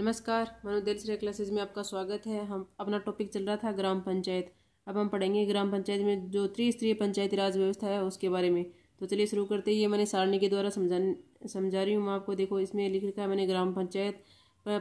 नमस्कार मनोदेल श्रेय क्लासेज में आपका स्वागत है हम अपना टॉपिक चल रहा था ग्राम पंचायत अब हम पढ़ेंगे ग्राम पंचायत में जो त्रिस्तरीय पंचायती राज व्यवस्था है उसके बारे में तो चलिए शुरू करते ही ये मैंने सारणी के द्वारा समझा समझा रही हूँ मैं आपको देखो इसमें लिख रखा है मैंने ग्राम पंचायत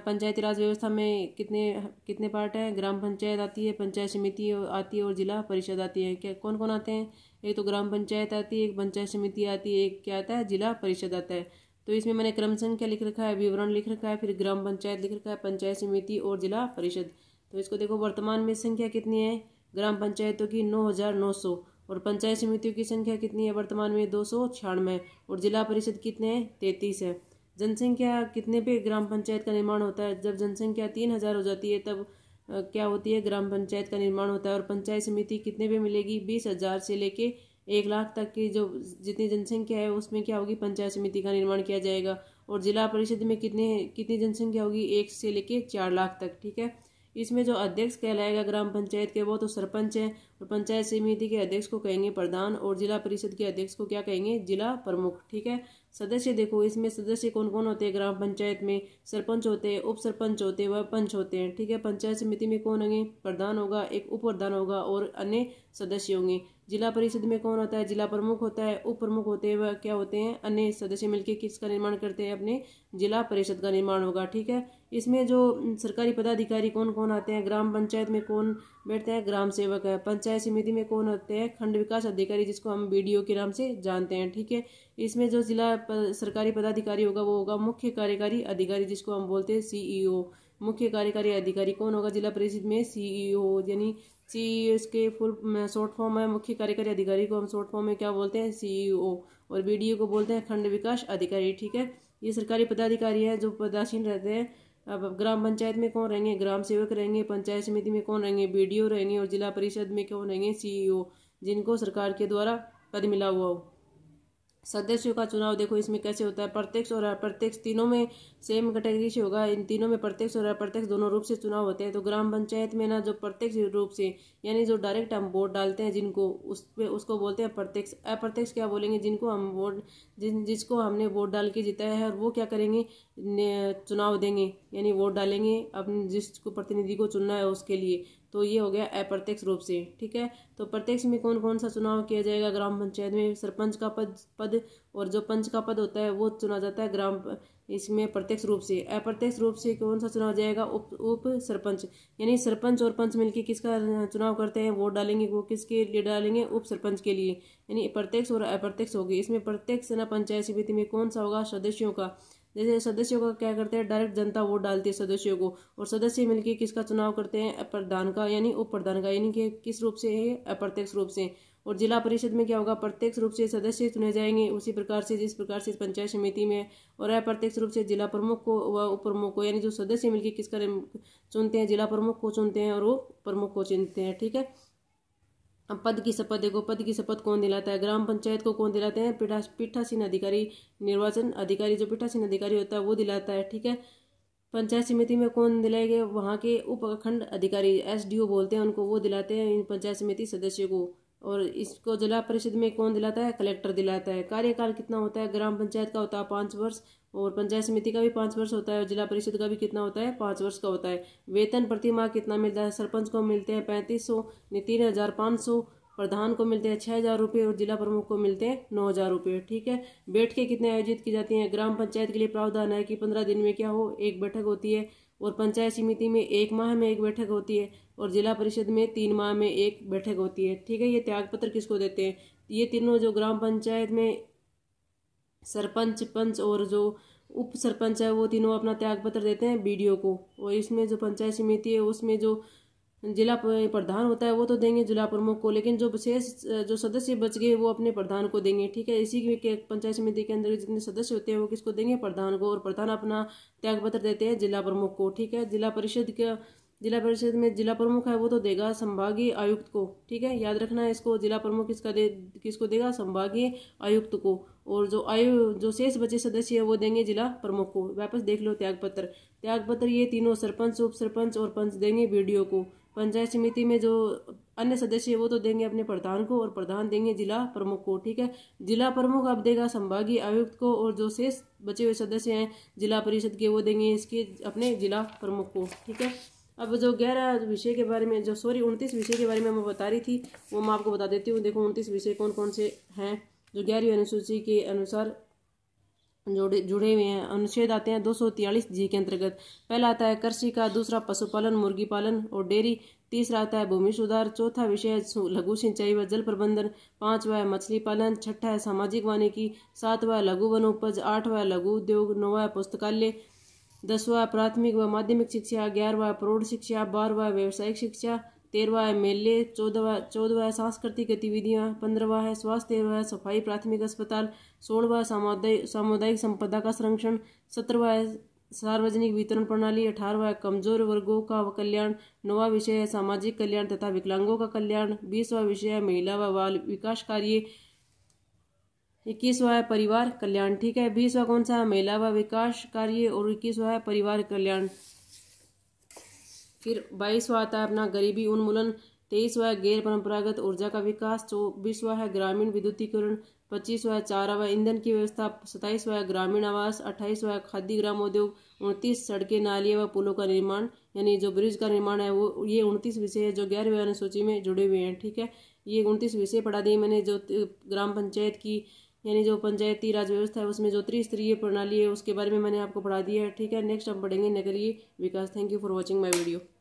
पंचायती राज व्यवस्था में कितने कितने पार्ट हैं ग्राम पंचायत आती है पंचायत समिति आती है और जिला परिषद आती है क्या कौन कौन आते हैं एक तो ग्राम पंचायत आती है एक पंचायत समिति आती है एक क्या आता है जिला परिषद आता है तो इसमें मैंने क्रम संख्या लिख रखा है विवरण लिख रखा है फिर ग्राम पंचायत लिख रखा है पंचायत समिति और जिला परिषद तो इसको देखो वर्तमान में संख्या कितनी है ग्राम पंचायतों की नौ हज़ार नौ सौ और पंचायत समितियों की संख्या कितनी है वर्तमान में दो सौ छियानवे और जिला परिषद कितने हैं तैंतीस है जनसंख्या कितने पे ग्राम पंचायत का निर्माण होता है जब जनसंख्या तीन हज़ार हो जाती है तब क्या होती है ग्राम पंचायत का निर्माण होता है और पंचायत समिति कितने पे मिलेगी बीस हज़ार से लेके एक लाख तक की जो जितनी जनसंख्या है उसमें क्या होगी पंचायत समिति का निर्माण किया जाएगा और जिला परिषद में कितने कितनी जनसंख्या होगी एक से लेके चार लाख तक ठीक है इसमें जो अध्यक्ष कहलाएगा ग्राम पंचायत के वो तो सरपंच हैं और पंचायत समिति के अध्यक्ष को कहेंगे प्रधान और जिला परिषद के अध्यक्ष को क्या कहेंगे जिला प्रमुख ठीक है सदस्य देखो इसमें सदस्य कौन कौन होते हैं ग्राम पंचायत में सरपंच होते हैं उप सरपंच होते हैं व पंच होते हैं ठीक है पंचायत समिति में कौन होंगे प्रधान होगा एक उप प्रधान होगा और अन्य सदस्य होंगे जिला परिषद में कौन होता है जिला प्रमुख होता है उप प्रमुख होते हैं वह क्या होते हैं अन्य सदस्य मिलकर किसका निर्माण करते हैं अपने जिला परिषद का निर्माण होगा ठीक है इसमें जो सरकारी पदाधिकारी कौन कौन आते हैं ग्राम पंचायत में कौन बैठते हैं ग्राम सेवक है पंचायत समिति में कौन होते हैं खंड विकास अधिकारी जिसको हम बी के नाम से जानते हैं ठीक है इसमें जो जिला सरकारी पदाधिकारी होगा वो होगा मुख्य कार्यकारी अधिकारी जिसको हम बोलते हैं सीईओ मुख्य कार्यकारी अधिकारी कौन होगा जिला परिषद में सीईओ यानी सी इसके फुल शॉर्ट फॉर्म है मुख्य कार्यकारी अधिकारी को हम शॉर्ट फॉर्म में क्या बोलते हैं सीईओ और बी को बोलते हैं खंड विकास अधिकारी ठीक है ये सरकारी पदाधिकारी हैं जो पदासीन रहते हैं अब ग्राम पंचायत में कौन रहेंगे ग्राम सेवक रहेंगे पंचायत समिति में कौन रहेंगे बी रहेंगे और जिला परिषद में कौन रहेंगे सीईओ e जिनको सरकार के द्वारा पद मिला हुआ हो सदस्यों का चुनाव देखो इसमें कैसे होता है प्रत्यक्ष और अप्रत्यक्ष तीनों में सेम कैटेगरी से होगा इन तीनों में प्रत्यक्ष और अप्रत्यक्ष दोनों रूप से चुनाव होते हैं तो ग्राम पंचायत में ना जो प्रत्यक्ष रूप से यानी जो डायरेक्ट हम वोट डालते हैं जिनको उस पर उसको बोलते हैं प्रत्यक्ष अप्रत्यक्ष क्या बोलेंगे जिनको हम वोट जिन जिसको हमने वोट डाल के जिताया है और वो क्या करेंगे चुनाव देंगे यानी वोट डालेंगे अपने जिसको प्रतिनिधि को चुनना है उसके लिए तो ये हो गया अप्रत्यक्ष रूप से ठीक है तो प्रत्यक्ष में कौन कौन सा चुनाव किया जाएगा ग्राम पंचायत में सरपंच का पद पद और जो पंच का पद होता है वो चुना जाता है ग्राम इसमें प्रत्यक्ष रूप से अप्रत्यक्ष रूप से कौन सा चुनाव जाएगा उप उप सरपंच यानी सरपंच और पंच मिलकर किसका चुनाव करते हैं वोट डालेंगे वो किसके लिए डालेंगे उप सरपंच के लिए यानी प्रत्यक्ष और अप्रत्यक्ष होगी इसमें प्रत्यक्ष ना पंचायत समिति में कौन सा होगा सदस्यों का जैसे सदस्यों का क्या करते हैं डायरेक्ट जनता वोट डालती है सदस्यों को और सदस्य मिलकर किसका चुनाव करते हैं प्रधान का यानी उप प्रधान का यानी कि किस रूप से है अप्रत्यक्ष रूप से और जिला परिषद में क्या होगा प्रत्यक्ष रूप से सदस्य चुने जाएंगे उसी प्रकार से जिस प्रकार से पंचायत समिति में और अप्रत्यक्ष रूप से जिला प्रमुख को व उप प्रमुख को यानी जो सदस्य मिलकर किसका चुनते हैं जिला प्रमुख को चुनते हैं और वो प्रमुख को चुनते हैं ठीक है पद की शपथ देखो पद की शपथ कौन दिलाता है ग्राम पंचायत को कौन दिलाते हैं पीठा पीठासीन अधिकारी निर्वाचन अधिकारी जो पीठासीन अधिकारी होता है वो दिलाता है ठीक है पंचायत समिति में कौन दिलाएंगे वहाँ के उपखंड अधिकारी एसडीओ बोलते हैं उनको वो दिलाते हैं इन पंचायत समिति सदस्यों को और इसको जिला परिषद में कौन दिलाता है कलेक्टर दिलाता है कार्यकाल कितना होता है ग्राम पंचायत का होता है पाँच वर्ष और पंचायत समिति का भी पाँच वर्ष होता है और जिला परिषद का भी कितना होता है पाँच वर्ष का होता है वेतन प्रतिमा कितना मिलता है सरपंच को मिलते हैं पैंतीस सौ तीन हज़ार पाँच सौ प्रधान को मिलते हैं छः हज़ार रुपये और जिला प्रमुख को मिलते हैं नौ हज़ार रुपये ठीक है बैठकें कितने आयोजित की जाती हैं ग्राम पंचायत के लिए प्रावधान है कि पंद्रह दिन में क्या हो एक बैठक होती है और पंचायत समिति में एक माह में एक बैठक होती है और जिला परिषद में तीन माह में एक बैठक होती है ठीक है ये त्यागपत्र किसको देते हैं ये तीनों जो ग्राम पंचायत में सरपंच पंच और जो उप सरपंच है वो तीनों अपना त्यागपत्र देते हैं बी को और इसमें जो पंचायत समिति है उसमें जो जिला प्रधान होता है वो तो देंगे जिला प्रमुख को लेकिन जो विशेष जो सदस्य बच गए वो अपने प्रधान को देंगे ठीक है इसी के पंचायत समिति के अंदर जितने सदस्य होते हैं वो किसको देंगे प्रधान को और प्रधान अपना त्याग पत्र देते हैं जिला प्रमुख को ठीक है जिला परिषद का जिला परिषद में जिला प्रमुख है वो तो देगा संभागीय आयुक्त को ठीक है याद रखना है इसको जिला प्रमुख किसका दे किसको देगा संभागीय आयुक्त को और जो आयु जो शेष बचे सदस्य है वो देंगे जिला प्रमुख को वापस देख लो त्यागपत्र त्यागपत्र ये तीनों सरपंच उप सरपंच और पंच देंगे बीडीओ को पंचायत समिति में जो अन्य सदस्य है वो तो देंगे अपने प्रधान को और प्रधान देंगे जिला प्रमुख को ठीक है जिला प्रमुख अब देगा संभागीय आयुक्त को और जो शेष बचे हुए सदस्य हैं जिला परिषद के वो देंगे इसके अपने जिला प्रमुख को ठीक है अब जो ग्यारह विषय के बारे में जो सॉरी उनतीस विषय के बारे में मैं बता रही थी वो मैं आपको बता देती हूँ देखो उनतीस विषय कौन कौन से हैं जो ग्यारहवीं अनुसूची के अनुसार जोड़े जुड़े हुए हैं अनुच्छेद आते हैं दो सौ तियालीस जी के अंतर्गत पहला आता है कृषि का दूसरा पशुपालन मुर्गी पालन और डेयरी तीसरा आता है भूमि सुधार चौथा विषय लघु सिंचाई व जल प्रबंधन पांचवा है मछली पालन छठा है सामाजिक वानिकी सातवा लघु वनोपज आठवा लघु उद्योग नौवा पुस्तकालय दसवा प्राथमिक व माध्यमिक शिक्षा ग्यारहवा प्रौढ़ शिक्षा बारहवा व्यावसायिक शिक्षा तेरहवा है मेले चौदहवा चौदहवा है सांस्कृतिक गतिविधियाँ पंद्रहवा है स्वास्थ्य व सफाई प्राथमिक अस्पताल सोलहवा सामुदायिक सामुदायिक संपदा का संरक्षण सत्रहवा है सार्वजनिक वितरण प्रणाली अठारहवा कमजोर वर्गों का कल्याण नौवा विषय है सामाजिक कल्याण तथा विकलांगों का कल्याण बीसवा विषय है महिला व बाल विकास कार्य इक्कीसवा है परिवार कल्याण ठीक है बीसवा कौन सा है महिला व विकास कार्य और इक्कीसवा है परिवार कल्याण फिर बाईसवा आता है अपना गरीबी उन्मूलन तेईसवा है गैर परंपरागत ऊर्जा का विकास चौबीसवा है ग्रामीण विद्युतीकरण पच्चीसवा है चारावा ईंधन की व्यवस्था सत्ताईसवा है ग्रामीण आवास अट्ठाईसवा है खादी ग्रामोद्योग उनतीस सड़कें नाली व पुलों का निर्माण यानी जो ब्रिज का निर्माण है वो ये उनतीस विषय है जो ग्यारहवें अनुसूची में जुड़े हुए हैं ठीक है ये उनतीस विषय पढ़ा दिए मैंने जो ग्राम पंचायत की यानी जो पंचायती राज व्यवस्था है उसमें जो त्रिस्तरीय प्रणाली है उसके बारे में मैंने आपको पढ़ा दिया है ठीक है नेक्स्ट हम पढ़ेंगे नगरीय विकास thank you for watching my video